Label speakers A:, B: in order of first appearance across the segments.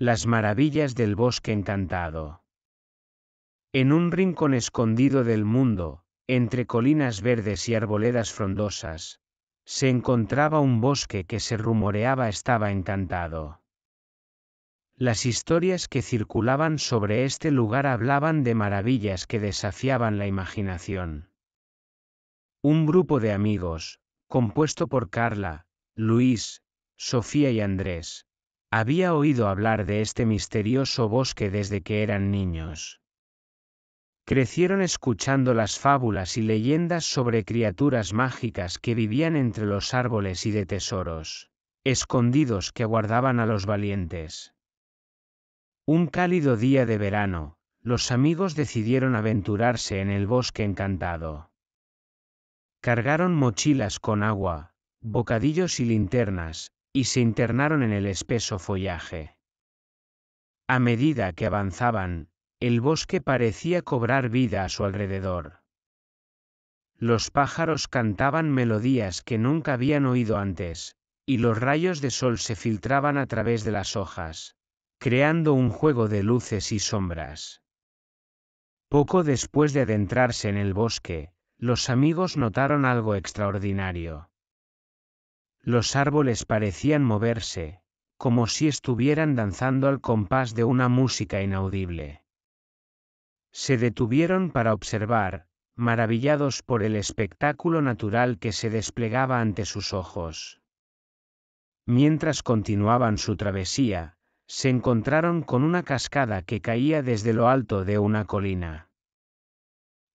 A: Las maravillas del bosque encantado. En un rincón escondido del mundo, entre colinas verdes y arboledas frondosas, se encontraba un bosque que se rumoreaba estaba encantado. Las historias que circulaban sobre este lugar hablaban de maravillas que desafiaban la imaginación. Un grupo de amigos, compuesto por Carla, Luis, Sofía y Andrés, había oído hablar de este misterioso bosque desde que eran niños. Crecieron escuchando las fábulas y leyendas sobre criaturas mágicas que vivían entre los árboles y de tesoros, escondidos que guardaban a los valientes. Un cálido día de verano, los amigos decidieron aventurarse en el bosque encantado. Cargaron mochilas con agua, bocadillos y linternas, y se internaron en el espeso follaje. A medida que avanzaban, el bosque parecía cobrar vida a su alrededor. Los pájaros cantaban melodías que nunca habían oído antes, y los rayos de sol se filtraban a través de las hojas, creando un juego de luces y sombras. Poco después de adentrarse en el bosque, los amigos notaron algo extraordinario. Los árboles parecían moverse, como si estuvieran danzando al compás de una música inaudible. Se detuvieron para observar, maravillados por el espectáculo natural que se desplegaba ante sus ojos. Mientras continuaban su travesía, se encontraron con una cascada que caía desde lo alto de una colina.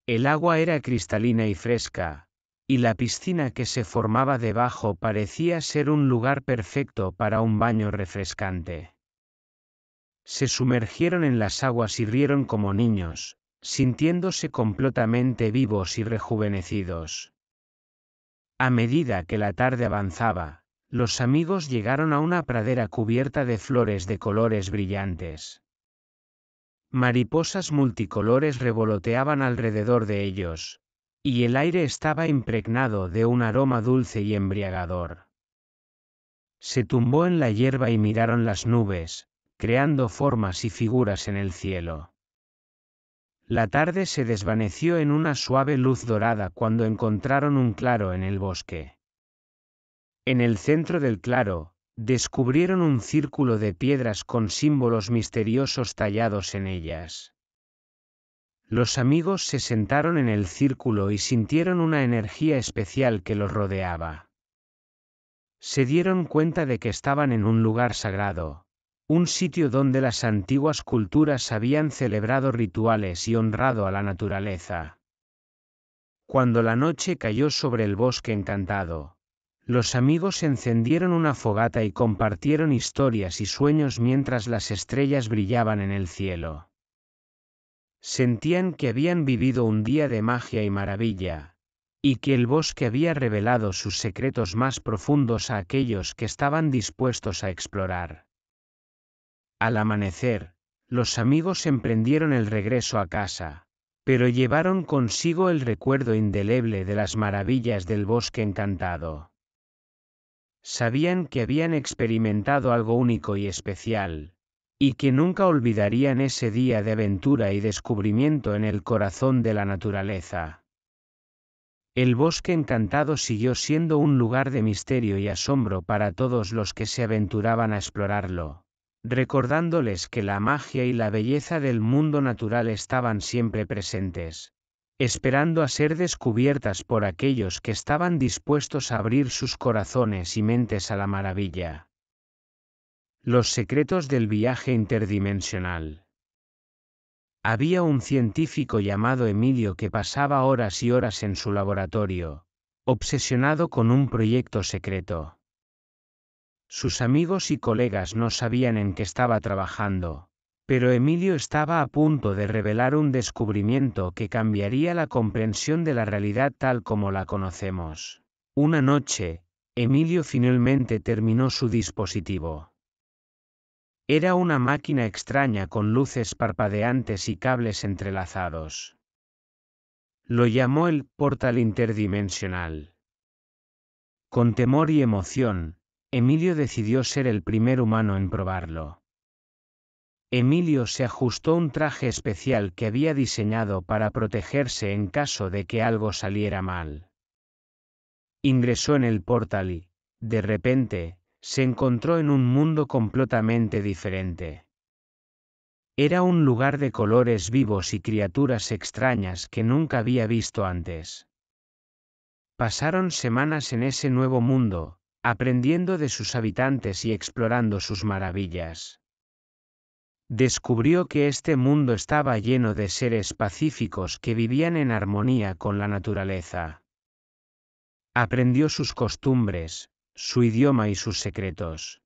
A: El agua era cristalina y fresca, y la piscina que se formaba debajo parecía ser un lugar perfecto para un baño refrescante. Se sumergieron en las aguas y rieron como niños, sintiéndose completamente vivos y rejuvenecidos. A medida que la tarde avanzaba, los amigos llegaron a una pradera cubierta de flores de colores brillantes. Mariposas multicolores revoloteaban alrededor de ellos, y el aire estaba impregnado de un aroma dulce y embriagador. Se tumbó en la hierba y miraron las nubes, creando formas y figuras en el cielo. La tarde se desvaneció en una suave luz dorada cuando encontraron un claro en el bosque. En el centro del claro, descubrieron un círculo de piedras con símbolos misteriosos tallados en ellas. Los amigos se sentaron en el círculo y sintieron una energía especial que los rodeaba. Se dieron cuenta de que estaban en un lugar sagrado, un sitio donde las antiguas culturas habían celebrado rituales y honrado a la naturaleza. Cuando la noche cayó sobre el bosque encantado, los amigos encendieron una fogata y compartieron historias y sueños mientras las estrellas brillaban en el cielo. Sentían que habían vivido un día de magia y maravilla, y que el bosque había revelado sus secretos más profundos a aquellos que estaban dispuestos a explorar. Al amanecer, los amigos emprendieron el regreso a casa, pero llevaron consigo el recuerdo indeleble de las maravillas del bosque encantado. Sabían que habían experimentado algo único y especial, y que nunca olvidarían ese día de aventura y descubrimiento en el corazón de la naturaleza. El bosque encantado siguió siendo un lugar de misterio y asombro para todos los que se aventuraban a explorarlo, recordándoles que la magia y la belleza del mundo natural estaban siempre presentes, esperando a ser descubiertas por aquellos que estaban dispuestos a abrir sus corazones y mentes a la maravilla. Los secretos del viaje interdimensional. Había un científico llamado Emilio que pasaba horas y horas en su laboratorio, obsesionado con un proyecto secreto. Sus amigos y colegas no sabían en qué estaba trabajando, pero Emilio estaba a punto de revelar un descubrimiento que cambiaría la comprensión de la realidad tal como la conocemos. Una noche, Emilio finalmente terminó su dispositivo. Era una máquina extraña con luces parpadeantes y cables entrelazados. Lo llamó el portal interdimensional. Con temor y emoción, Emilio decidió ser el primer humano en probarlo. Emilio se ajustó un traje especial que había diseñado para protegerse en caso de que algo saliera mal. Ingresó en el portal y, de repente, se encontró en un mundo completamente diferente. Era un lugar de colores vivos y criaturas extrañas que nunca había visto antes. Pasaron semanas en ese nuevo mundo, aprendiendo de sus habitantes y explorando sus maravillas. Descubrió que este mundo estaba lleno de seres pacíficos que vivían en armonía con la naturaleza. Aprendió sus costumbres, su idioma y sus secretos.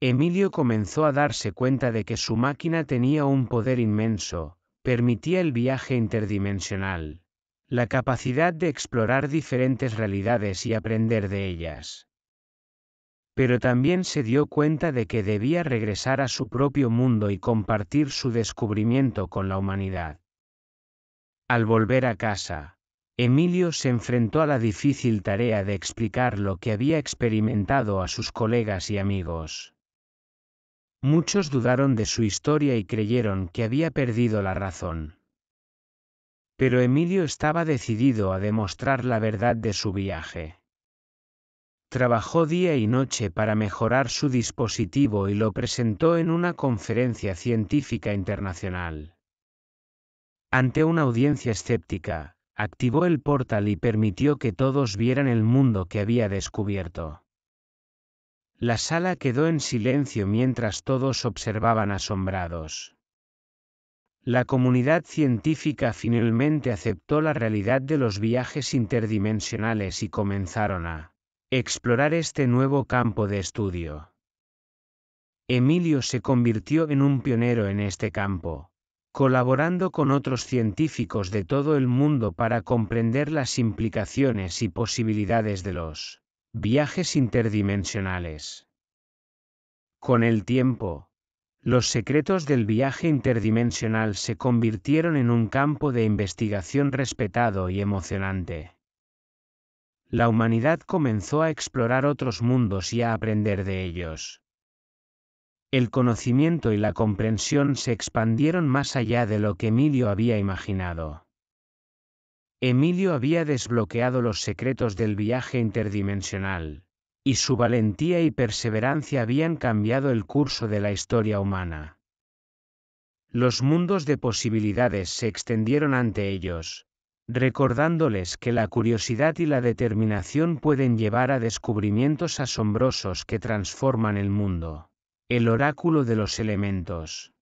A: Emilio comenzó a darse cuenta de que su máquina tenía un poder inmenso, permitía el viaje interdimensional, la capacidad de explorar diferentes realidades y aprender de ellas. Pero también se dio cuenta de que debía regresar a su propio mundo y compartir su descubrimiento con la humanidad. Al volver a casa, Emilio se enfrentó a la difícil tarea de explicar lo que había experimentado a sus colegas y amigos. Muchos dudaron de su historia y creyeron que había perdido la razón. Pero Emilio estaba decidido a demostrar la verdad de su viaje. Trabajó día y noche para mejorar su dispositivo y lo presentó en una conferencia científica internacional. Ante una audiencia escéptica, activó el portal y permitió que todos vieran el mundo que había descubierto. La sala quedó en silencio mientras todos observaban asombrados. La comunidad científica finalmente aceptó la realidad de los viajes interdimensionales y comenzaron a explorar este nuevo campo de estudio. Emilio se convirtió en un pionero en este campo, colaborando con otros científicos de todo el mundo para comprender las implicaciones y posibilidades de los viajes interdimensionales. Con el tiempo, los secretos del viaje interdimensional se convirtieron en un campo de investigación respetado y emocionante. La humanidad comenzó a explorar otros mundos y a aprender de ellos el conocimiento y la comprensión se expandieron más allá de lo que Emilio había imaginado. Emilio había desbloqueado los secretos del viaje interdimensional, y su valentía y perseverancia habían cambiado el curso de la historia humana. Los mundos de posibilidades se extendieron ante ellos, recordándoles que la curiosidad y la determinación pueden llevar a descubrimientos asombrosos que transforman el mundo. El oráculo de los elementos.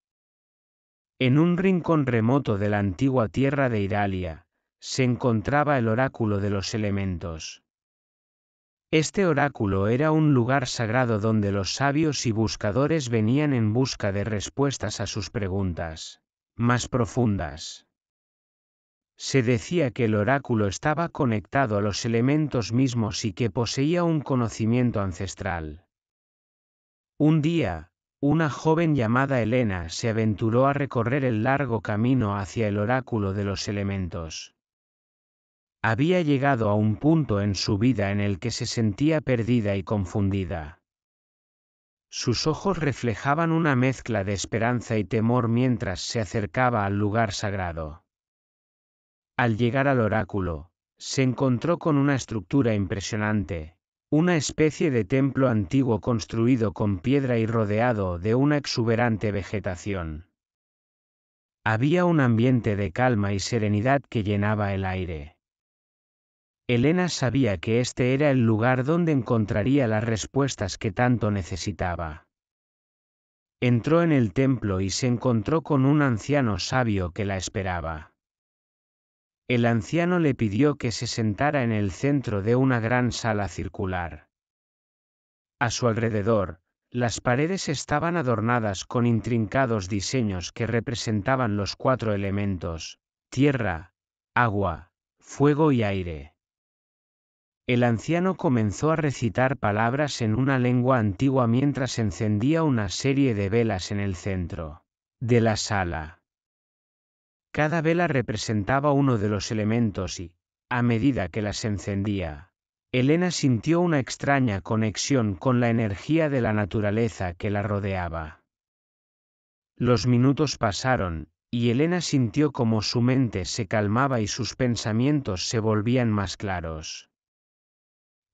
A: En un rincón remoto de la antigua tierra de Iralia, se encontraba el oráculo de los elementos. Este oráculo era un lugar sagrado donde los sabios y buscadores venían en busca de respuestas a sus preguntas, más profundas. Se decía que el oráculo estaba conectado a los elementos mismos y que poseía un conocimiento ancestral. Un día, una joven llamada Elena se aventuró a recorrer el largo camino hacia el oráculo de los elementos. Había llegado a un punto en su vida en el que se sentía perdida y confundida. Sus ojos reflejaban una mezcla de esperanza y temor mientras se acercaba al lugar sagrado. Al llegar al oráculo, se encontró con una estructura impresionante, una especie de templo antiguo construido con piedra y rodeado de una exuberante vegetación. Había un ambiente de calma y serenidad que llenaba el aire. Elena sabía que este era el lugar donde encontraría las respuestas que tanto necesitaba. Entró en el templo y se encontró con un anciano sabio que la esperaba. El anciano le pidió que se sentara en el centro de una gran sala circular. A su alrededor, las paredes estaban adornadas con intrincados diseños que representaban los cuatro elementos, tierra, agua, fuego y aire. El anciano comenzó a recitar palabras en una lengua antigua mientras encendía una serie de velas en el centro de la sala. Cada vela representaba uno de los elementos y, a medida que las encendía, Elena sintió una extraña conexión con la energía de la naturaleza que la rodeaba. Los minutos pasaron, y Elena sintió como su mente se calmaba y sus pensamientos se volvían más claros.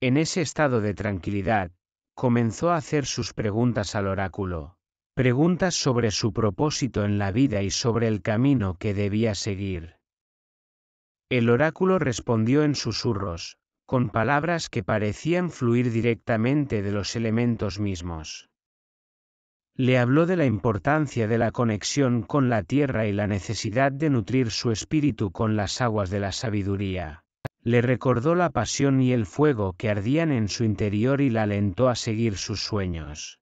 A: En ese estado de tranquilidad, comenzó a hacer sus preguntas al oráculo, Preguntas sobre su propósito en la vida y sobre el camino que debía seguir. El oráculo respondió en susurros, con palabras que parecían fluir directamente de los elementos mismos. Le habló de la importancia de la conexión con la tierra y la necesidad de nutrir su espíritu con las aguas de la sabiduría le recordó la pasión y el fuego que ardían en su interior y la alentó a seguir sus sueños.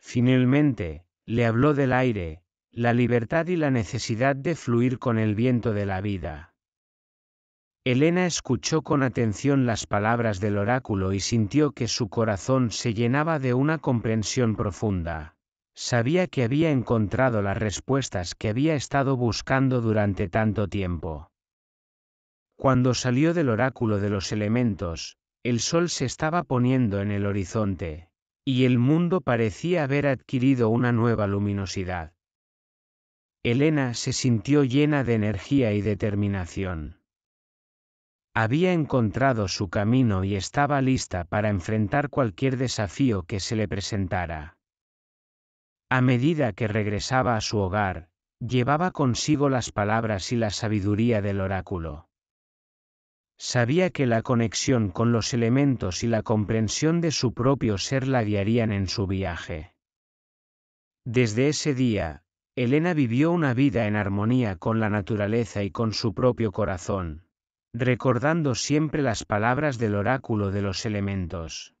A: Finalmente, le habló del aire, la libertad y la necesidad de fluir con el viento de la vida. Elena escuchó con atención las palabras del oráculo y sintió que su corazón se llenaba de una comprensión profunda. Sabía que había encontrado las respuestas que había estado buscando durante tanto tiempo. Cuando salió del oráculo de los elementos, el sol se estaba poniendo en el horizonte y el mundo parecía haber adquirido una nueva luminosidad. Elena se sintió llena de energía y determinación. Había encontrado su camino y estaba lista para enfrentar cualquier desafío que se le presentara. A medida que regresaba a su hogar, llevaba consigo las palabras y la sabiduría del oráculo sabía que la conexión con los elementos y la comprensión de su propio ser la guiarían en su viaje. Desde ese día, Elena vivió una vida en armonía con la naturaleza y con su propio corazón, recordando siempre las palabras del oráculo de los elementos.